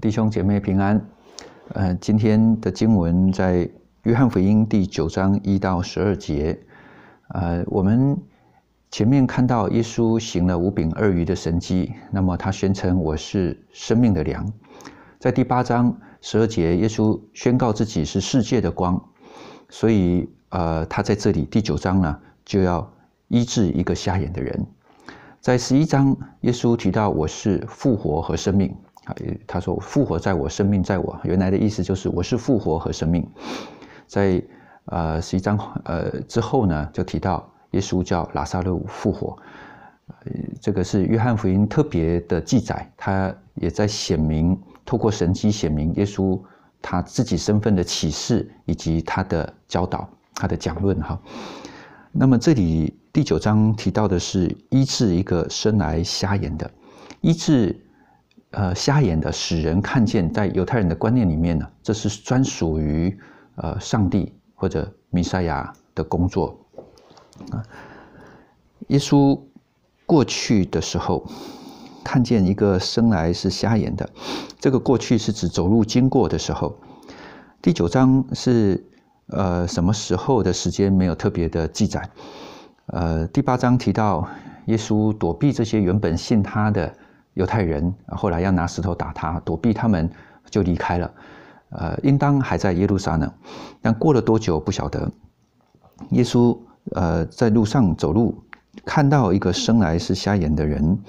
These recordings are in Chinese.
弟兄姐妹平安。呃，今天的经文在约翰福音第九章一到十二节。呃，我们前面看到耶稣行了五饼二鱼的神迹，那么他宣称我是生命的粮。在第八章十二节，耶稣宣告自己是世界的光。所以，呃，他在这里第九章呢，就要医治一个瞎眼的人。在十一章，耶稣提到我是复活和生命。啊，他说：“复活在我，生命在我。”原来的意思就是我是复活和生命。在呃，十章呃之后呢，就提到耶稣叫拉撒路复活，这个是约翰福音特别的记载。他也在显明，透过神迹显明耶稣他自己身份的启示，以及他的教导、他的讲论哈。那么这里第九章提到的是医治一个生来瞎眼的医治。呃，瞎眼的使人看见，在犹太人的观念里面呢，这是专属于呃上帝或者弥赛亚的工作。啊，耶稣过去的时候，看见一个生来是瞎眼的，这个过去是指走路经过的时候。第九章是呃什么时候的时间没有特别的记载。呃，第八章提到耶稣躲避这些原本信他的。犹太人后来要拿石头打他，躲避他们就离开了。呃，应当还在耶路撒冷，但过了多久不晓得。耶稣呃在路上走路，看到一个生来是瞎眼的人，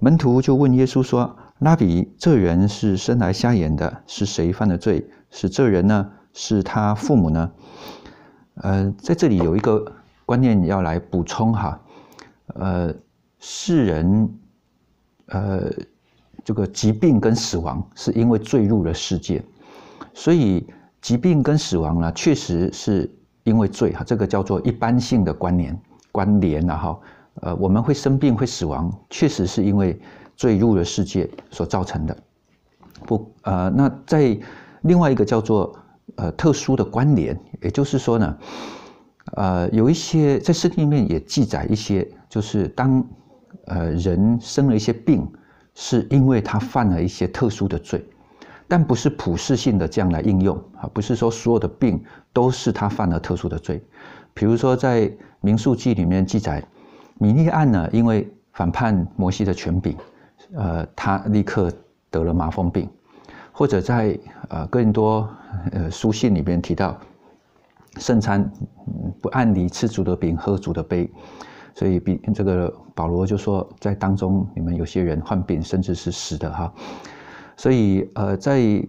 门徒就问耶稣说：“拉比，这人是生来瞎眼的，是谁犯的罪？是这人呢？是他父母呢？”呃，在这里有一个观念要来补充哈，呃，世人。呃，这个疾病跟死亡是因为坠入了世界，所以疾病跟死亡呢，确实是因为罪哈，这个叫做一般性的关联关联了哈。呃，我们会生病会死亡，确实是因为坠入了世界所造成的。不呃，那在另外一个叫做呃特殊的关联，也就是说呢，呃，有一些在圣经里面也记载一些，就是当。呃，人生了一些病，是因为他犯了一些特殊的罪，但不是普世性的这样来应用啊，不是说所有的病都是他犯了特殊的罪。比如说在《民数记》里面记载，米利暗呢，因为反叛摩西的权柄，呃，他立刻得了麻风病；或者在呃，更多呃书信里面提到，圣餐不按理吃主的饼，喝主的杯。所以，比这个保罗就说，在当中，你们有些人患病，甚至是死的哈。所以，呃，在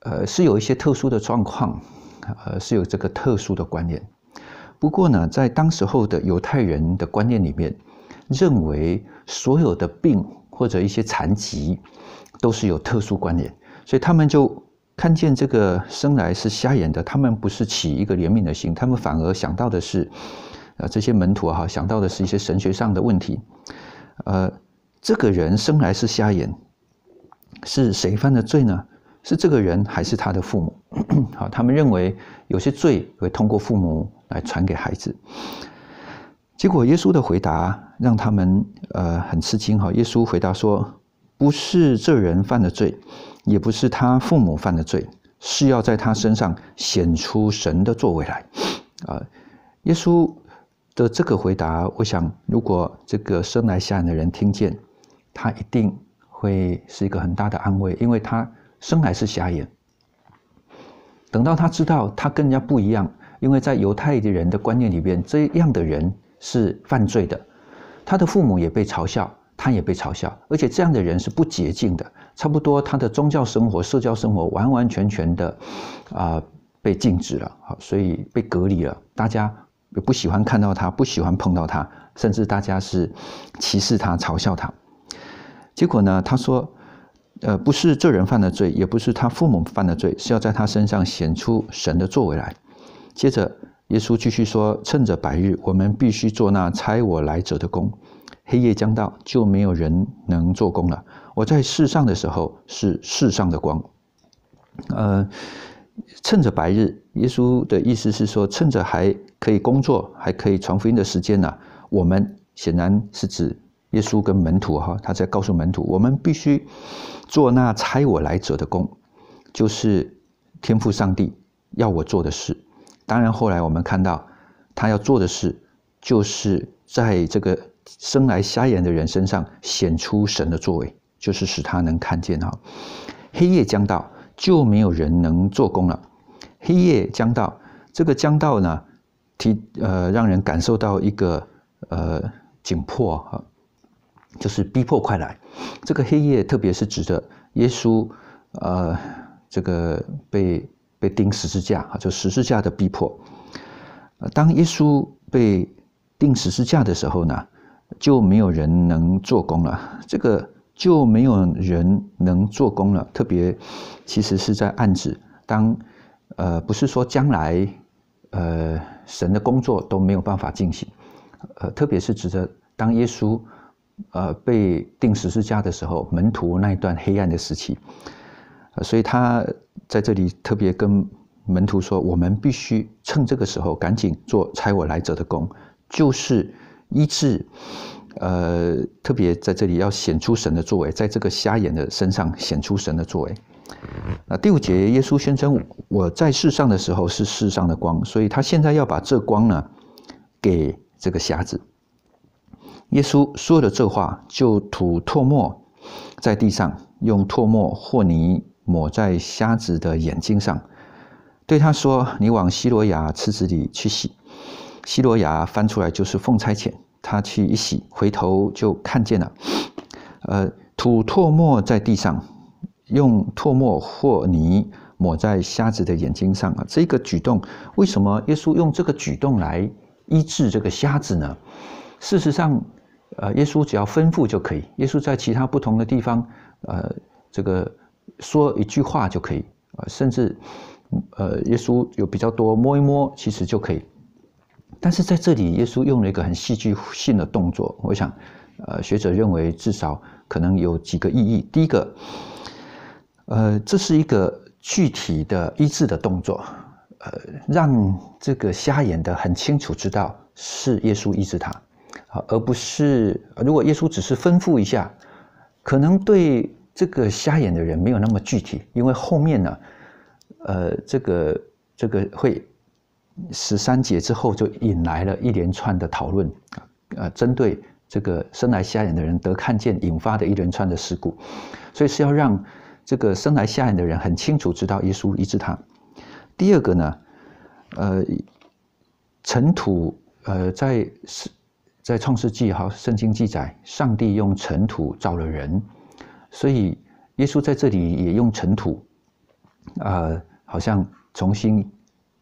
呃是有一些特殊的状况，呃是有这个特殊的观念。不过呢，在当时候的犹太人的观念里面，认为所有的病或者一些残疾都是有特殊观念，所以他们就看见这个生来是瞎眼的，他们不是起一个怜悯的心，他们反而想到的是。啊，这些门徒哈想到的是一些神学上的问题，呃，这个人生来是瞎眼，是谁犯的罪呢？是这个人还是他的父母？好，他们认为有些罪会通过父母来传给孩子。结果耶稣的回答让他们呃很吃惊哈。耶稣回答说，不是这人犯的罪，也不是他父母犯的罪，是要在他身上显出神的作为来啊。耶稣。的这个回答，我想，如果这个生来瞎眼的人听见，他一定会是一个很大的安慰，因为他生来是瞎眼。等到他知道他跟人家不一样，因为在犹太人的观念里边，这样的人是犯罪的，他的父母也被嘲笑，他也被嘲笑，而且这样的人是不洁净的，差不多他的宗教生活、社交生活完完全全的啊被禁止了，好，所以被隔离了，大家。也不喜欢看到他，不喜欢碰到他，甚至大家是歧视他、嘲笑他。结果呢，他说：“呃，不是这人犯的罪，也不是他父母犯的罪，是要在他身上显出神的作为来。”接着，耶稣继续说：“趁着白日，我们必须做那差我来者的工；黑夜将到，就没有人能做工了。我在世上的时候，是世上的光。”呃。趁着白日，耶稣的意思是说，趁着还可以工作、还可以传福音的时间呢，我们显然是指耶稣跟门徒哈，他在告诉门徒，我们必须做那差我来者的工，就是天父上帝要我做的事。当然后来我们看到他要做的事，就是在这个生来瞎眼的人身上显出神的作为，就是使他能看见哈。黑夜将到。就没有人能做工了。黑夜将到，这个将到呢？提呃，让人感受到一个呃紧迫哈，就是逼迫快来。这个黑夜特别是指着耶稣呃，这个被被钉十字架就十字架的逼迫。当耶稣被钉十字架的时候呢，就没有人能做工了。这个。就没有人能做工了，特别其实是在暗指当呃不是说将来呃神的工作都没有办法进行，呃特别是指着当耶稣呃被钉十字架的时候，门徒那一段黑暗的时期，所以他在这里特别跟门徒说，我们必须趁这个时候赶紧做差我来者的工，就是医治。呃，特别在这里要显出神的作为，在这个瞎眼的身上显出神的作为。那第五节，耶稣宣称我在世上的时候是世上的光，所以他现在要把这光呢给这个瞎子。耶稣说了这话，就吐唾沫在地上，用唾沫和泥抹在瞎子的眼睛上，对他说：“你往西罗亚池子里去洗，西罗亚翻出来就是奉差遣，他去一洗，回头就看见了，呃，吐唾沫在地上，用唾沫或泥抹在瞎子的眼睛上啊。这个举动，为什么耶稣用这个举动来医治这个瞎子呢？事实上，呃，耶稣只要吩咐就可以。耶稣在其他不同的地方，呃，这个说一句话就可以啊，甚至呃，耶稣有比较多摸一摸，其实就可以。但是在这里，耶稣用了一个很戏剧性的动作。我想，呃，学者认为至少可能有几个意义。第一个，呃，这是一个具体的医治的动作，呃，让这个瞎眼的很清楚知道是耶稣医治他，好，而不是如果耶稣只是吩咐一下，可能对这个瞎眼的人没有那么具体，因为后面呢，呃，这个这个会。十三节之后，就引来了一连串的讨论，呃，针对这个生来瞎眼的人得看见引发的一连串的事故，所以是要让这个生来瞎眼的人很清楚知道耶稣医治他。第二个呢，呃，尘土，呃，在是，在创世纪哈圣经记载，上帝用尘土造了人，所以耶稣在这里也用尘土，呃，好像重新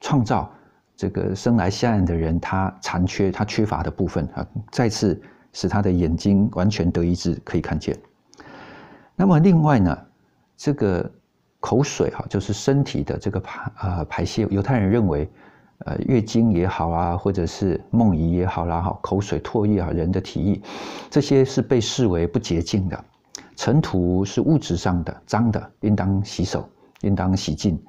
创造。这个生来瞎眼的人，他残缺，他缺乏的部分啊，再次使他的眼睛完全得一致，可以看见。那么另外呢，这个口水哈，就是身体的这个排呃排泄。犹太人认为，呃月经也好啊，或者是梦遗也好啦，哈口水唾液啊，人的体液，这些是被视为不洁净的。尘土是物质上的脏的，应当洗手，应当洗净。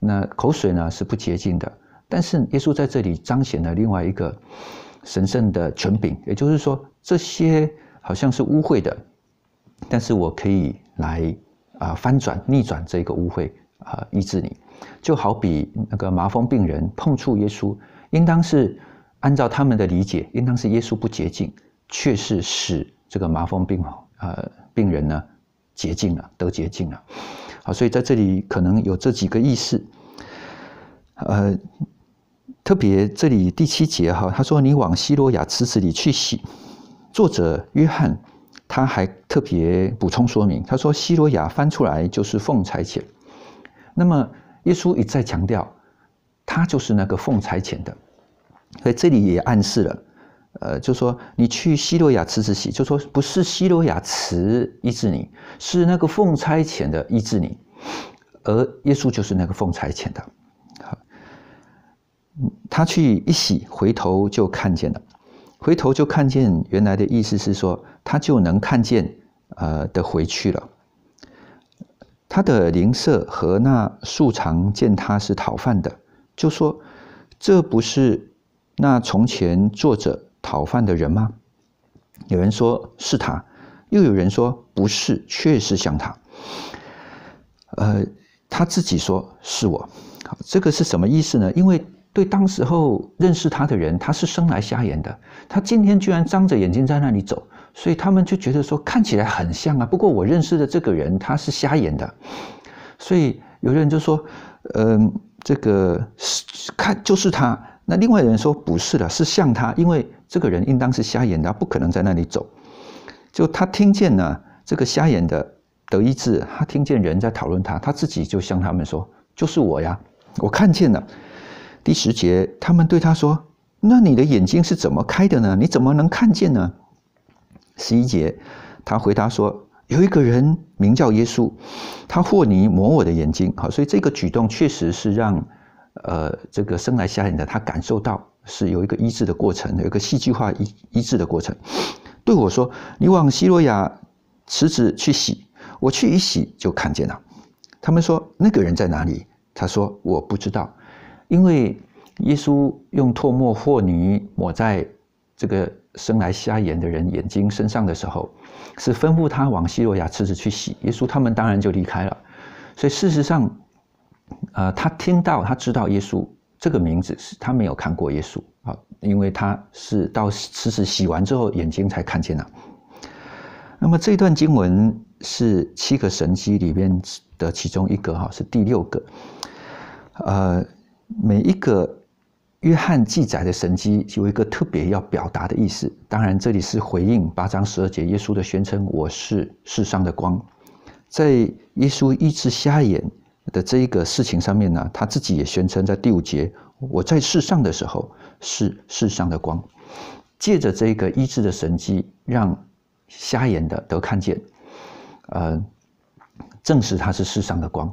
那口水呢，是不洁净的。但是耶稣在这里彰显了另外一个神圣的权柄，也就是说，这些好像是污秽的，但是我可以来啊翻转、逆转这个污秽啊，医治你。就好比那个麻风病人碰触耶稣，应当是按照他们的理解，应当是耶稣不洁净，却是使这个麻风病呃病人呢洁净了，得洁净了。好，所以在这里可能有这几个意思，呃。特别这里第七节哈，他说：“你往西罗亚池子里去洗。”作者约翰他还特别补充说明：“他说西罗亚翻出来就是凤差遣。”那么耶稣一再强调，他就是那个凤差遣的，所以这里也暗示了，呃，就说你去西罗亚池子洗，就说不是西罗亚池医治你，是那个凤差遣的医治你，而耶稣就是那个凤差遣的。他去一洗，回头就看见了，回头就看见原来的意思是说，他就能看见，呃的回去了。他的邻舍和那素常见他是讨饭的，就说这不是那从前坐着讨饭的人吗？有人说是他，又有人说不是，确实像他。呃，他自己说是我，这个是什么意思呢？因为。所以，当时候认识他的人，他是生来瞎眼的。他今天居然张着眼睛在那里走，所以他们就觉得说，看起来很像啊。不过我认识的这个人，他是瞎眼的。所以，有的人就说，嗯，这个是看就是他。那另外人说，不是的，是像他，因为这个人应当是瞎眼的，不可能在那里走。就他听见呢，这个瞎眼的德意志，他听见人在讨论他，他自己就向他们说，就是我呀，我看见了。第十节，他们对他说：“那你的眼睛是怎么开的呢？你怎么能看见呢？”十一节，他回答说：“有一个人名叫耶稣，他和泥抹我的眼睛。好，所以这个举动确实是让，呃，这个生来瞎眼的他感受到是有一个医治的过程，有一个戏剧化医医治的过程。对我说：‘你往西罗亚池子去洗。’我去一洗就看见了。他们说：‘那个人在哪里？’他说：‘我不知道。’因为耶稣用唾沫或泥抹在这个生来瞎眼的人眼睛身上的时候，是吩咐他往西洛亚池子去洗。耶稣他们当然就离开了。所以事实上，呃，他听到他知道耶稣这个名字，是他没有看过耶稣啊，因为他是到池子洗完之后眼睛才看见了。那么这段经文是七个神迹里面的其中一个哈，是第六个，呃。每一个约翰记载的神迹有一个特别要表达的意思。当然，这里是回应八章十二节耶稣的宣称：“我是世上的光。”在耶稣医治瞎眼的这一个事情上面呢，他自己也宣称在第五节：“我在世上的时候是世上的光。”借着这个医治的神迹，让瞎眼的得看见，呃，证实他是世上的光。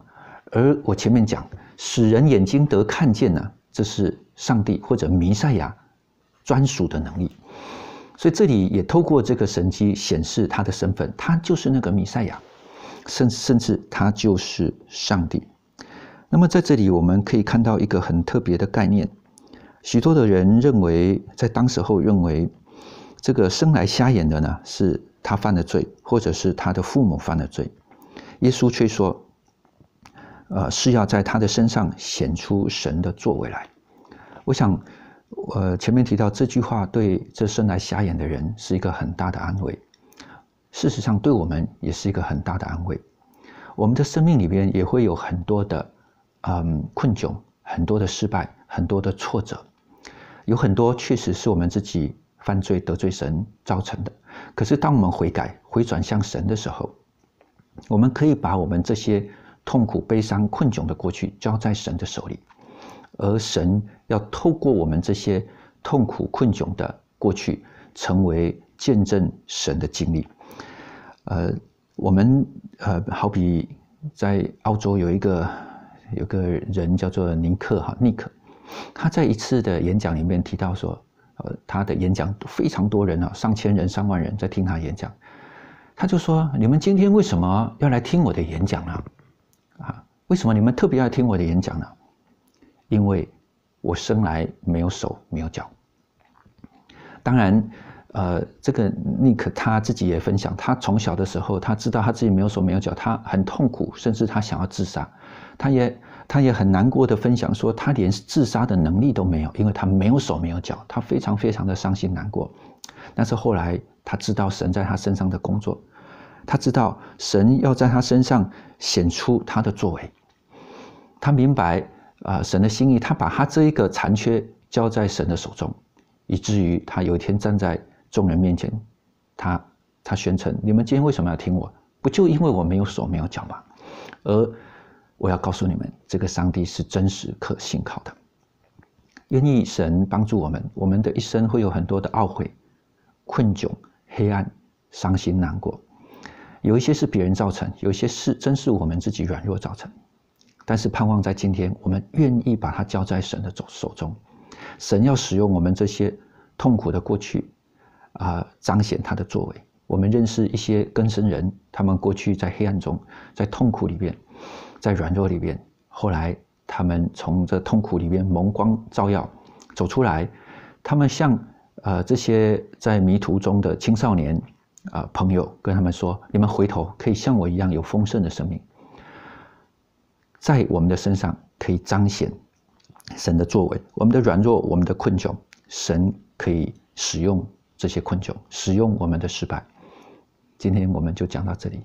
而我前面讲，使人眼睛得看见呢，这是上帝或者弥赛亚专属的能力。所以这里也透过这个神机显示他的身份，他就是那个弥赛亚，甚甚至他就是上帝。那么在这里我们可以看到一个很特别的概念，许多的人认为，在当时候认为这个生来瞎眼的呢是他犯了罪，或者是他的父母犯了罪。耶稣却说。呃，是要在他的身上显出神的作为来。我想，呃，前面提到这句话，对这生来瞎眼的人是一个很大的安慰。事实上，对我们也是一个很大的安慰。我们的生命里边也会有很多的，嗯，困窘，很多的失败，很多的挫折，有很多确实是我们自己犯罪得罪神造成的。可是，当我们悔改回转向神的时候，我们可以把我们这些。痛苦、悲伤、困窘的过去，交在神的手里，而神要透过我们这些痛苦、困窘的过去，成为见证神的经历。呃，我们呃，好比在澳洲有一个有个人叫做尼克哈尼克，他在一次的演讲里面提到说，呃，他的演讲非常多人啊，上千人、上万人在听他演讲，他就说：“你们今天为什么要来听我的演讲呢？”啊，为什么你们特别爱听我的演讲呢？因为，我生来没有手没有脚。当然，呃，这个尼克他自己也分享，他从小的时候他知道他自己没有手没有脚，他很痛苦，甚至他想要自杀。他也他也很难过的分享说，他连自杀的能力都没有，因为他没有手没有脚，他非常非常的伤心难过。但是后来他知道神在他身上的工作。他知道神要在他身上显出他的作为，他明白啊，神的心意。他把他这一个残缺交在神的手中，以至于他有一天站在众人面前，他他宣称：“你们今天为什么要听我？不就因为我没有手没有脚吗？”而我要告诉你们，这个上帝是真实可信靠的。愿意神帮助我们，我们的一生会有很多的懊悔、困窘、黑暗、伤心、难过。有一些是别人造成，有一些是真是我们自己软弱造成。但是盼望在今天，我们愿意把它交在神的走手中，神要使用我们这些痛苦的过去，啊，彰显他的作为。我们认识一些根生人，他们过去在黑暗中，在痛苦里边，在软弱里边，后来他们从这痛苦里边蒙光照耀走出来，他们像呃这些在迷途中的青少年。啊，朋友，跟他们说，你们回头可以像我一样有丰盛的生命，在我们的身上可以彰显神的作为。我们的软弱，我们的困窘，神可以使用这些困窘，使用我们的失败。今天我们就讲到这里。